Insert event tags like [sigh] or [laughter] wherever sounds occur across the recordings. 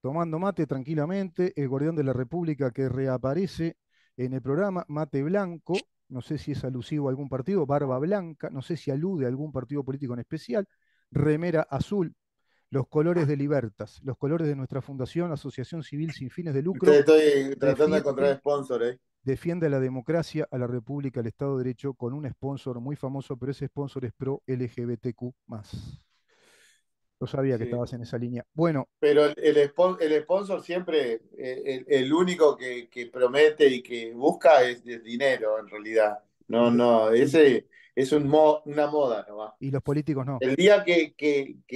tomando mate tranquilamente, el guardián de la República que reaparece en el programa, mate blanco, no sé si es alusivo a algún partido, barba blanca, no sé si alude a algún partido político en especial, remera azul, los colores de Libertas, los colores de nuestra fundación, Asociación Civil Sin Fines de Lucro. Estoy tratando de encontrar sponsor, ¿eh? Defiende a la democracia, a la república, al Estado de Derecho con un sponsor muy famoso, pero ese sponsor es pro LGBTQ. No sabía que estabas en esa línea. Bueno. Pero el, sponsor siempre, eh, el, único que, promete y que busca es, el dinero, en realidad. No, no, ese es un una moda nomás. Y los políticos no. El día que,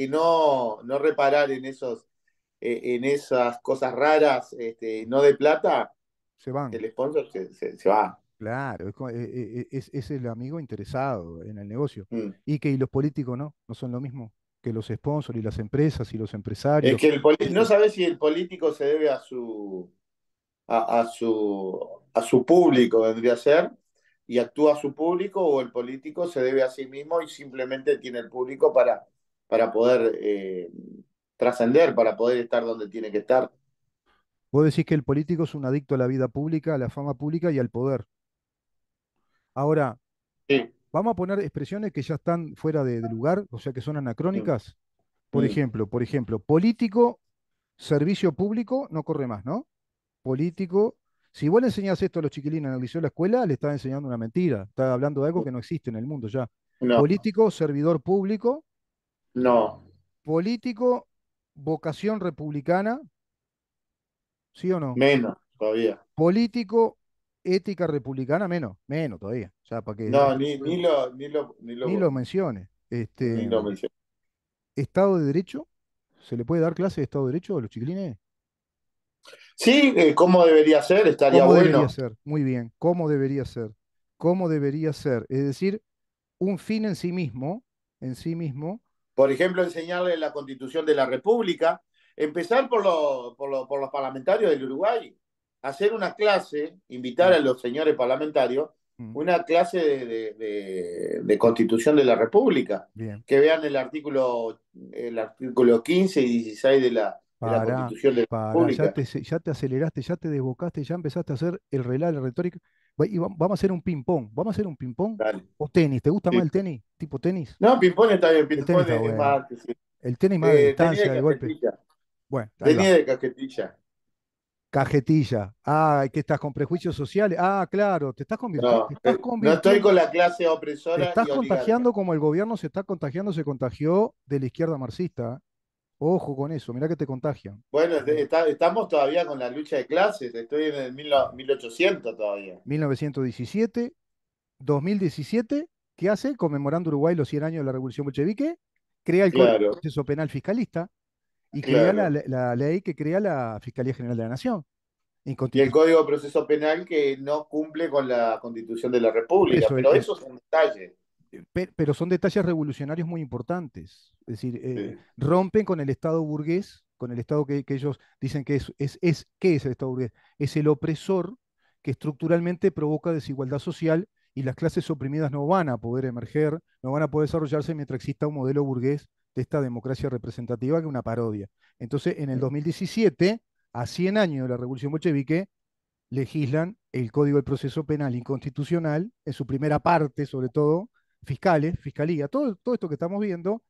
no, no reparar en, esos, e, en esas cosas raras, este, no de plata, se van. El sponsor se, va. Claro, e, e, es, el amigo interesado en el negocio. Mm. Y que y los políticos no, no son lo mismo que los sponsors y las empresas y los empresarios. Es que no eh, sabes si el político se debe a su a, su a su público vendría a ser y actúa a su público o el político se debe a sí mismo y simplemente tiene el público para para poder eh, trascender, para poder estar donde tiene que estar. Vos decís que el político es un adicto a la vida pública, a la fama pública y al poder. Ahora, sí vamos a poner expresiones que ya están fuera de, lugar, o sea que son anacrónicas. Por mm. ejemplo, por ejemplo, político, servicio público, no corre más, ¿no? Político, si vos le enseñás esto a los chiquilines en el liceo de la escuela, le estás enseñando una mentira, estás hablando de algo que no existe en el mundo ya. Político, servidor público. No. Político, vocación republicana. ¿Sí o no? Menos, todavía. Político, ética republicana, menos, menos todavía. no, ni, lo, ni, mencione. Este, Estado de Derecho, ¿se le puede dar clase de Estado de Derecho a los chiquilines? Sí, eh, ¿cómo debería ser? Estaría ¿Cómo bueno. Debería ser? Muy bien, ¿cómo debería ser? ¿Cómo debería ser? Es decir, un fin en sí mismo, en sí mismo. Por ejemplo, enseñarle la constitución de la República, empezar por los parlamentarios del Uruguay hacer una clase, invitar a los señores parlamentarios, una clase de, constitución de la República, que vean el artículo, el artículo 15 y 16 de la, Constitución de la República. Ya te, aceleraste, ya te desbocaste, ya empezaste a hacer el relato, la retórica. vamos a hacer un ping-pong. ¿Vamos a hacer un ping-pong? ¿O tenis? ¿Te gusta más el tenis? ¿Tipo tenis? No, ping-pong está bien. Ping el tenis, es más, el tenis más de eh, distancia, de, golpe. Bueno, tenía de casquetilla. Cajetilla. Ah, que estás con prejuicios sociales. Ah, claro, te estás convirtiendo. Eh, no, estoy con la clase opresora. Te estás contagiando como el gobierno se está contagiando, se contagió de la izquierda marxista. Ojo con eso, mirá que te contagian. Bueno, estamos todavía con la lucha de clases, estoy en el 1800 todavía. 1917, 2017, ¿qué hace? Conmemorando Uruguay los 100 años de la Revolución Bolchevique, crea el Proceso Penal Fiscalista, y crea la, ley que crea la Fiscalía General de la Nación. Y el Código de Proceso Penal que no cumple con la Constitución de la República, pero eh, eso es un detalle. Eh, pero son detalles revolucionarios muy importantes. Es decir, eh, rompen con el Estado burgués, con el Estado que, ellos dicen que es, es. ¿Qué es el Estado burgués? Es el opresor que estructuralmente provoca desigualdad social y las clases oprimidas no van a poder emerger, no van a poder desarrollarse mientras exista un modelo burgués de esta democracia representativa que una parodia. Entonces, en el 2017, a 100 años de la Revolución Bolchevique, legislan el Código del Proceso Penal Inconstitucional, en su primera parte, sobre todo, fiscales, fiscalía, todo, todo esto que estamos viendo,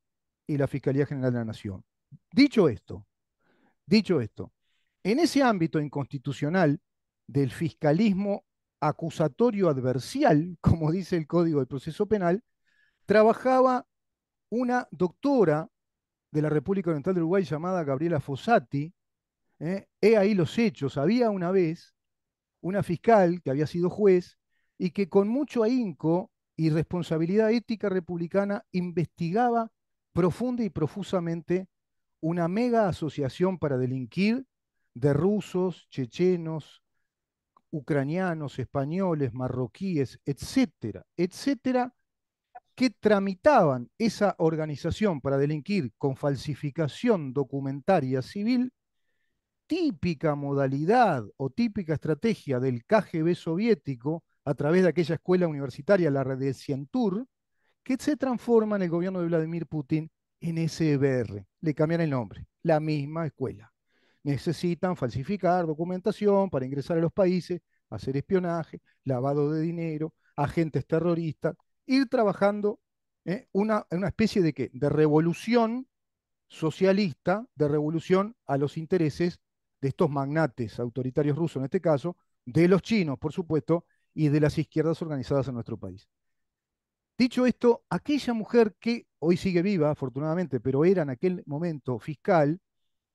y la Fiscalía General de la Nación. Dicho esto, dicho esto, en ese ámbito inconstitucional del fiscalismo acusatorio adversial, [laughs] como dice el Código del Proceso Penal, trabajaba una doctora de la República Oriental del Uruguay llamada Gabriela Fossati, ¿eh? he ahí los hechos, había una vez una fiscal que había sido juez y que con mucho ahínco y responsabilidad ética republicana investigaba profunda y profusamente una mega asociación para delinquir de rusos, chechenos, ucranianos, españoles, marroquíes, etcétera, etcétera, que tramitaban esa organización para delinquir con falsificación documentaria civil, típica modalidad o típica estrategia del KGB soviético a través de aquella escuela universitaria, la Redesientur, que se transforma en el gobierno de Vladimir Putin en SBR. Le cambian el nombre, la misma escuela. Necesitan falsificar documentación para ingresar a los países, hacer espionaje, lavado de dinero, agentes terroristas, ir trabajando en ¿eh? una, especie de, ¿qué? de revolución socialista, de revolución a los intereses de estos magnates autoritarios rusos en este caso, de los chinos, por supuesto, y de las izquierdas organizadas en nuestro país. Dicho esto, aquella mujer que hoy sigue viva, afortunadamente, pero era en aquel momento fiscal,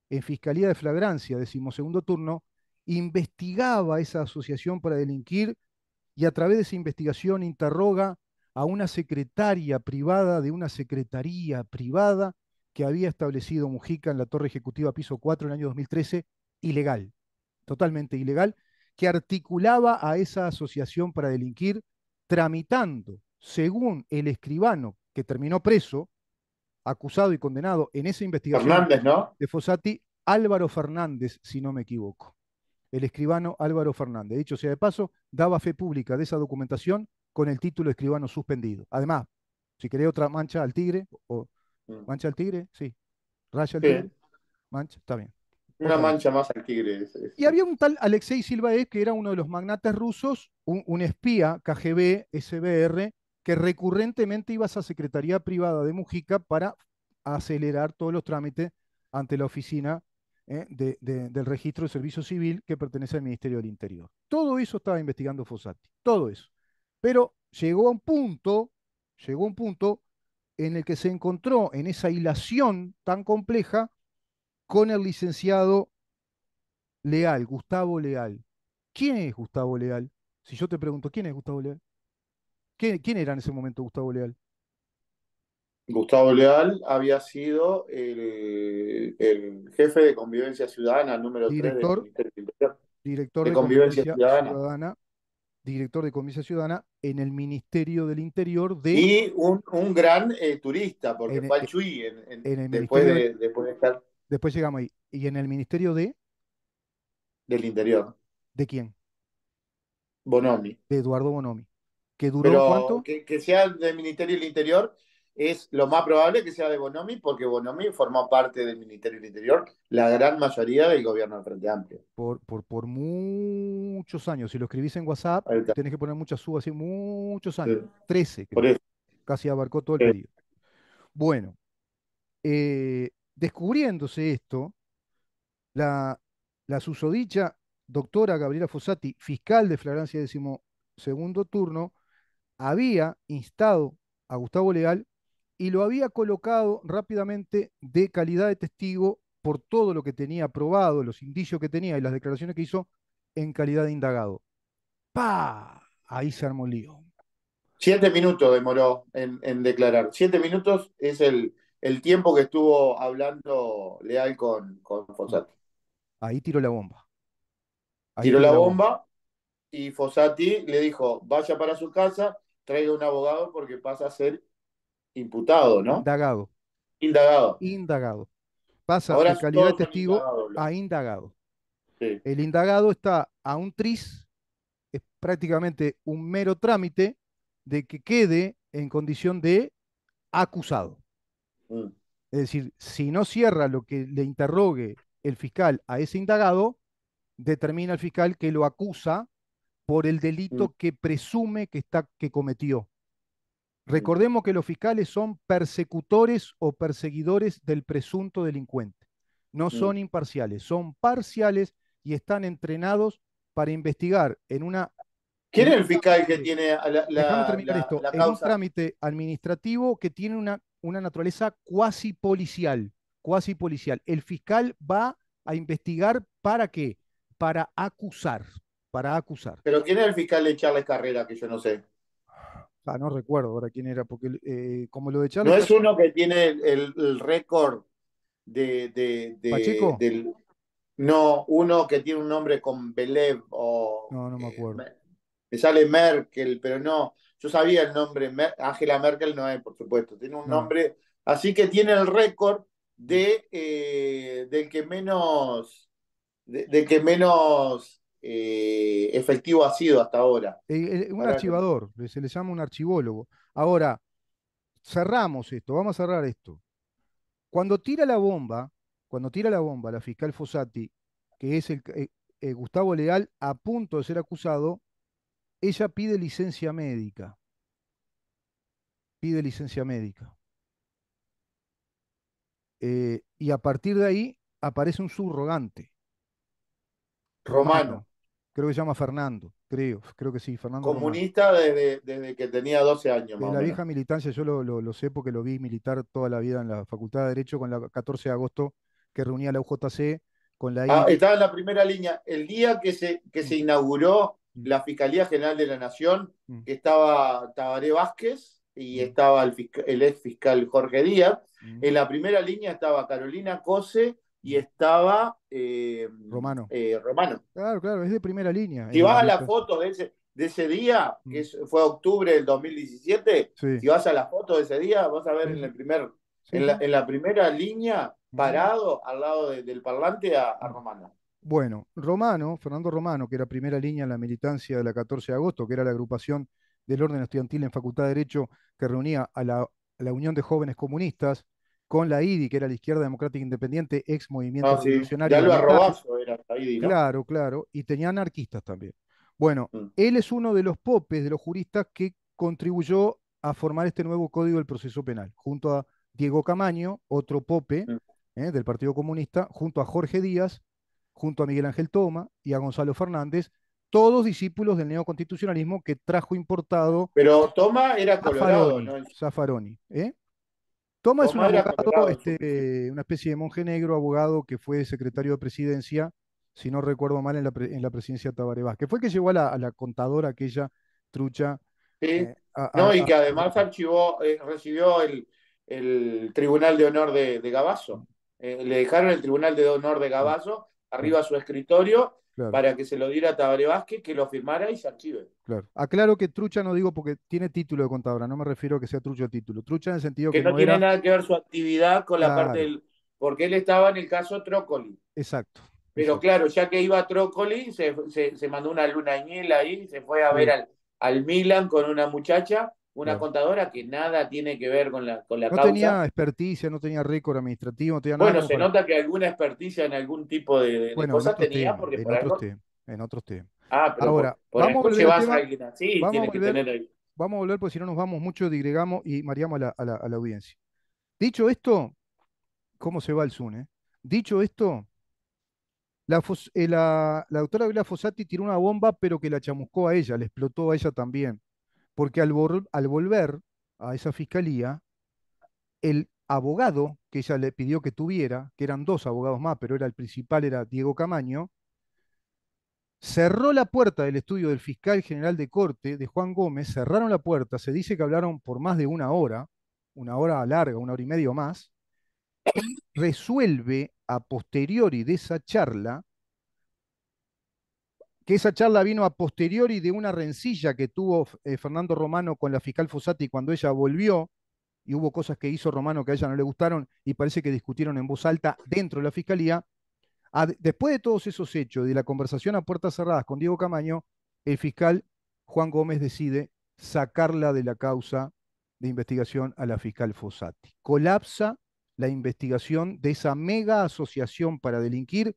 en Fiscalía de Flagrancia, segundo turno, investigaba esa asociación para delinquir y a través de esa investigación interroga a una secretaria privada de una secretaría privada que había establecido Mujica en la Torre Ejecutiva Piso 4 en el año 2013, ilegal, totalmente ilegal, que articulaba a esa asociación para delinquir, tramitando, según el escribano que terminó preso, acusado y condenado en esa investigación ¿no? de Fossati, Álvaro Fernández, si no me equivoco. El escribano Álvaro Fernández. Dicho sea de paso, daba fe pública de esa documentación con el título escribano suspendido. Además, si querés otra mancha al tigre, o mm. mancha al tigre, sí. Raya al tigre, mancha, está bien. Una mancha más al tigre. Y había un tal Alexei Silvaev, que era uno de los magnates rusos, un, espía KGB, SBR, que recurrentemente iba a esa secretaría privada de Mujica para acelerar todos los trámites ante la oficina ¿eh? del registro de servicio civil que pertenece al Ministerio del Interior. Todo eso estaba investigando Fossati, todo eso. Pero llegó a un punto, llegó un punto en el que se encontró en esa hilación tan compleja con el licenciado Leal, Gustavo Leal. ¿Quién es Gustavo Leal? Si yo te pregunto, ¿quién es Gustavo Leal? ¿Quién, era en ese momento Gustavo Leal? Gustavo Leal había sido el, jefe de Convivencia Ciudadana número director, 3 Director de, Convivencia, Ciudadana director de Comisión Ciudadana en el Ministerio del Interior de... Y un, gran eh, turista, porque en, fue en, después, de, después llegamos ahí. ¿Y en el Ministerio de...? Del Interior. ¿De quién? Bonomi. De Eduardo Bonomi. ¿Que duró cuánto? que sea del Ministerio del Interior es lo más probable que sea de Bonomi, porque Bonomi formó parte del Ministerio del Interior la gran mayoría del gobierno del Frente Amplio. Por, por, por muchos años. Si lo escribís en WhatsApp, tenés que poner muchas subas, muchos años. 13, casi abarcó todo el periodo. Bueno, eh, descubriéndose esto, la, susodicha doctora Gabriela Fossati, fiscal de flagrancia décimo segundo turno, había instado a Gustavo Leal y lo había colocado rápidamente de calidad de testigo por todo lo que tenía probado, los indicios que tenía y las declaraciones que hizo en calidad de indagado. ¡Pah! Ahí se armó lío. Siete minutos demoró en, declarar. Siete minutos es el, el, tiempo que estuvo hablando Leal con, con Fossati. Ahí tiró la bomba. tiró, la, bomba, bomba y Fossati le dijo, vaya para su casa, traiga un abogado porque pasa a ser imputado, ¿no? Indagado. Indagado. Indagado. Pasa Ahora de calidad de testigo a indagado. El indagado está a un tris, es prácticamente un mero trámite de que quede en condición de acusado. Mm. Es decir, si no cierra lo que le interrogue el fiscal a ese indagado, determina el fiscal que lo acusa por el delito mm. que presume que, está, que cometió. Recordemos que los fiscales son persecutores o perseguidores del presunto delincuente. No mm. son imparciales, son parciales y están entrenados para investigar en una... ¿Quién es el fiscal que tiene la, un trámite administrativo que tiene una, una naturaleza cuasi policial, policial. El fiscal va a investigar para qué? Para acusar, para acusar. Pero ¿quién es el fiscal de Charles Carrera, que yo no sé? Ah, no recuerdo ahora quién era, porque eh, como lo de No es uno que tiene el, récord de. de, no, uno que tiene un nombre con Belev o. No, no me eh, acuerdo. me sale Merkel, pero no. Yo sabía el nombre. Ángela Merkel no es, por supuesto. Tiene un nombre. Así que tiene el récord de eh, del que menos. De, que menos eh, efectivo ha sido hasta ahora. un archivador, se le llama un archivólogo. Ahora, cerramos esto, vamos a cerrar esto. Cuando tira la bomba, cuando tira la bomba la fiscal Fossati, que es el, eh, eh, Gustavo Leal a punto de ser acusado, ella pide licencia médica. Pide licencia médica. y a partir de ahí aparece un subrogante. Romano creo que se llama Fernando, creo, creo que sí, Fernando. Comunista desde, que tenía 12 años. la vieja militancia, yo lo, sé porque lo vi militar toda la vida en la Facultad de Derecho con la 14 de agosto que reunía la UJC con la... Ah, estaba en la primera línea. El día que se, que se mm. inauguró mm. la Fiscalía General de la Nación, mm. estaba Tabaré Vázquez y estaba el, ex fiscal Jorge Díaz, en la primera línea estaba Carolina Cose y estaba eh, Romano. Eh, Romano. Claro, claro, es de primera línea. Si vas a la foto de ese, día, mm. que fue octubre del 2017, si vas a la foto de ese día, vas a ver en, el primer, en, la, primera línea, parado al lado del parlante, a, Romano. Bueno, Romano, Fernando Romano, que era primera línea en la militancia de la 14 de agosto, que era la agrupación del orden estudiantil en Facultad de Derecho que reunía a la Unión de Jóvenes Comunistas, con la IDI, que era la Izquierda Democrática Independiente, ex movimiento ah, era la Claro, claro. Y tenía anarquistas también. Bueno, mm. él es uno de los popes, de los juristas que contribuyó a formar este nuevo código del proceso penal, junto a Diego Camaño, otro pope mm. ¿eh? del Partido Comunista, junto a Jorge Díaz, junto a Miguel Ángel Toma y a Gonzalo Fernández, todos discípulos del neoconstitucionalismo que trajo importado. Pero Toma era colorado, ¿eh? Toma es un abogado, este, una especie de monje negro, abogado que fue secretario de presidencia, si no recuerdo mal, en la, presidencia de Tabaré Vázquez. Fue que llevó a la, contadora aquella trucha. Eh, y que además archivó, eh, recibió el, Tribunal de Honor de, de Gabazo. Eh, le dejaron el Tribunal de Honor de Gabazo arriba a su escritorio para que se lo diera a Tabaré Vázquez, que lo firmara y se archive. Claro. Aclaro que Trucha no digo porque tiene título de contadora, no me refiero a que sea Trucha título. Trucha en el sentido que. Que no, tiene nada que ver su actividad con la parte del. Porque él estaba en el caso Trócoli. Exacto. Pero claro, ya que iba a Trócoli, se, se, mandó una luna añela ahí, se fue a ver al, al Milan con una muchacha una contadora que nada tiene que ver con la, con no tenía experticia, no tenía récord administrativo. No tenía bueno, se nota que alguna experticia en algún tipo de, cosas tenía, en otros temas, En otros temas. Ah, pero Ahora, vamos a volver, Vamos a volver, porque si no nos vamos mucho, digregamos y mareamos a la, audiencia. Dicho esto, ¿cómo se va el Zune? Dicho esto, la, eh, doctora Vila Fossati tiró una bomba, pero que la chamuscó a ella, le explotó a ella también porque al, volver a esa fiscalía, el abogado que ella le pidió que tuviera, que eran dos abogados más, pero era el principal, era Diego Camaño, cerró la puerta del estudio del fiscal general de corte, de Juan Gómez, cerraron la puerta, se dice que hablaron por más de una hora, una hora larga, una hora y media más, resuelve a posteriori de esa charla que esa charla vino a posteriori de una rencilla que tuvo eh, Fernando Romano con la fiscal Fossati cuando ella volvió, y hubo cosas que hizo Romano que a ella no le gustaron, y parece que discutieron en voz alta dentro de la fiscalía. después de todos esos hechos y de la conversación a puertas cerradas con Diego Camaño, el fiscal Juan Gómez decide sacarla de la causa de investigación a la fiscal Fossati. Colapsa la investigación de esa mega asociación para delinquir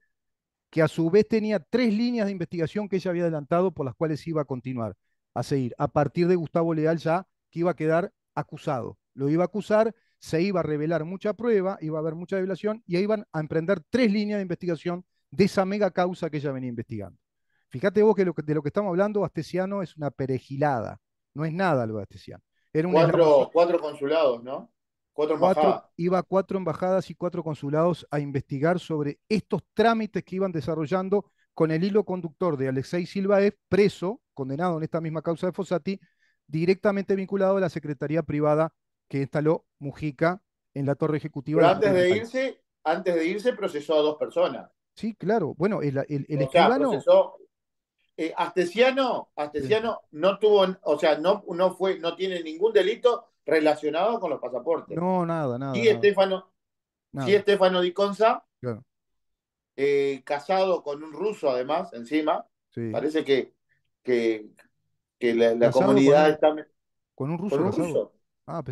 que a su vez tenía tres líneas de investigación que ella había adelantado por las cuales iba a continuar, a seguir, a partir de Gustavo Leal ya, que iba a quedar acusado. Lo iba a acusar, se iba a revelar mucha prueba, iba a haber mucha revelación y ahí iban a emprender tres líneas de investigación de esa mega causa que ella venía investigando. Fíjate vos que, lo de lo que estamos hablando, Astesiano es una perejilada, no es nada lo de Astesiano. cuatro, cuatro consulados, ¿no? iba cuatro embajadas y cuatro consulados a investigar sobre estos trámites que iban desarrollando con el hilo conductor de Alexei Silvaev, preso, condenado en esta misma causa de Fossati, directamente vinculado a la Secretaría Privada que instaló Mujica en la Torre Ejecutiva. Pero antes de, irse, antes de irse procesó a dos personas. Sí, claro. Bueno, el, el, eh, Astesiano, Astesiano no tuvo, o sea, no, no fue, no tiene ningún delito relacionado con los pasaportes. No, nada, nada. Y Estefano, sí, Estefano Di Conza, eh, casado con un ruso además, encima. Parece que, que, que la, comunidad está... ¿Con un ruso? casado. Ah,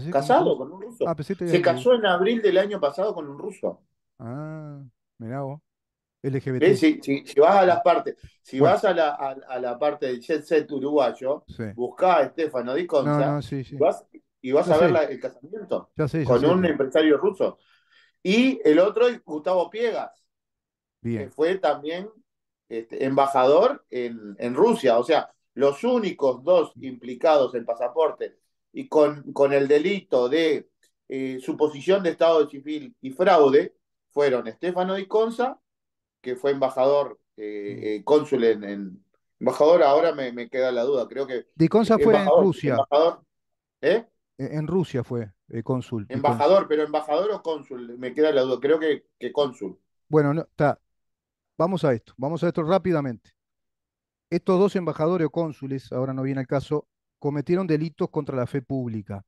con un ruso. Ah, Se casó en abril del año pasado con un ruso. Ah, mirá vos. LGBT. Si, vas a las partes, si vas a la, ah. a, la parte del jet set uruguayo, buscá a Estefano Di Conza, no, no, sí, sí. Vas, y vas a ver el casamiento con un empresario ruso. Y el otro Gustavo Piegas, que fue también este, embajador en, en, Rusia. O sea, los únicos dos implicados en pasaporte y con, con el delito de eh, suposición de estado civil y fraude fueron Estefano Di que fue embajador, eh, eh, cónsul en, Embajador, ahora me, queda la duda, creo que. Di fue en Rusia. ¿eh? en Rusia fue eh, cónsul. Embajador, pero embajador o cónsul, me queda la duda, creo que, cónsul. Bueno, no, está. vamos a esto, vamos a esto rápidamente. Estos dos embajadores o cónsules, ahora no viene el caso, cometieron delitos contra la fe pública,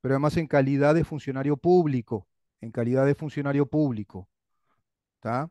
pero además en calidad de funcionario público, en calidad de funcionario público. ¿Está?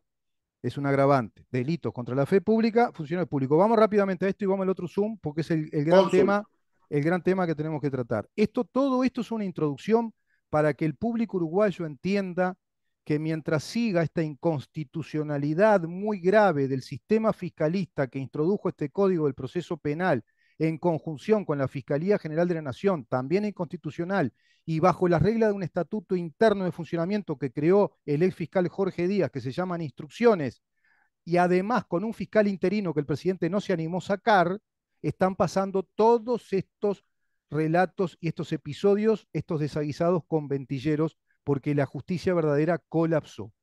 es un agravante. Delitos contra la fe pública, funcionario público. Vamos rápidamente a esto y vamos al otro Zoom, porque es el, gran tema el gran tema que tenemos que tratar. Esto, todo esto es una introducción para que el público uruguayo entienda que mientras siga esta inconstitucionalidad muy grave del sistema fiscalista que introdujo este código del proceso penal en conjunción con la Fiscalía General de la Nación, también inconstitucional, y bajo la regla de un estatuto interno de funcionamiento que creó el ex fiscal Jorge Díaz, que se llaman instrucciones, y además con un fiscal interino que el presidente no se animó a sacar, están pasando todos estos relatos y estos episodios, estos desaguisados con ventilleros, porque la justicia verdadera colapsó.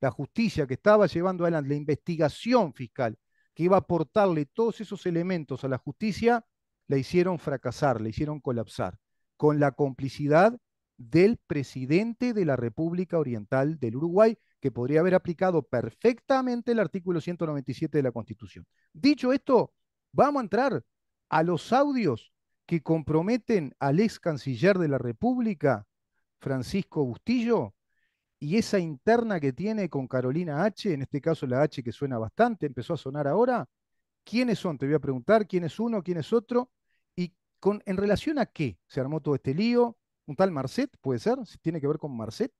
La justicia que estaba llevando adelante la investigación fiscal, que iba a aportarle todos esos elementos a la justicia, la hicieron fracasar, la hicieron colapsar, con la complicidad del presidente de la República Oriental del Uruguay, que podría haber aplicado perfectamente el artículo 197 de la Constitución. Dicho esto, Vamos a entrar a los audios que comprometen al ex canciller de la República, Francisco Bustillo, y esa interna que tiene con Carolina H, en este caso la H que suena bastante, empezó a sonar ahora. ¿Quiénes son? Te voy a preguntar quién es uno, quién es otro, y con, en relación a qué se armó todo este lío. Un tal Marcet, puede ser, si tiene que ver con Marcet.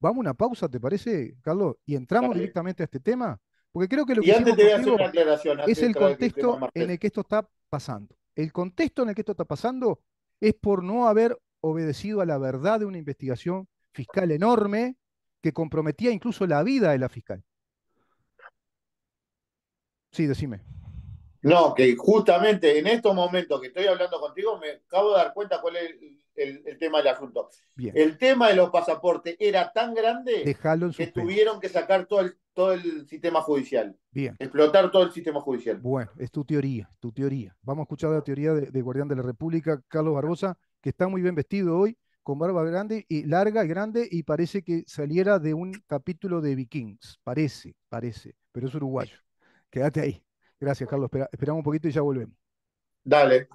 Vamos a una pausa, ¿te parece, Carlos? Y entramos directamente a este tema. Porque creo que lo que antes te es el contexto en el que esto está pasando. El contexto en el que esto está pasando es por no haber obedecido a la verdad de una investigación fiscal enorme que comprometía incluso la vida de la fiscal. Sí, decime. No, que justamente en estos momentos que estoy hablando contigo me acabo de dar cuenta cuál es el, tema del asunto. El tema de los pasaportes era tan grande que tuvieron que sacar todo el, todo el sistema judicial. Explotar todo el sistema judicial. Bueno, es tu teoría, tu teoría. Vamos a escuchar la teoría de, Guardián de la República, Carlos Barbosa, que está muy bien vestido hoy, con barba grande y larga grande, y parece que saliera de un capítulo de Vikings. Parece, parece, pero es uruguayo. Quédate ahí. Gracias, Carlos. Espera, esperamos un poquito y ya volvemos. Dale.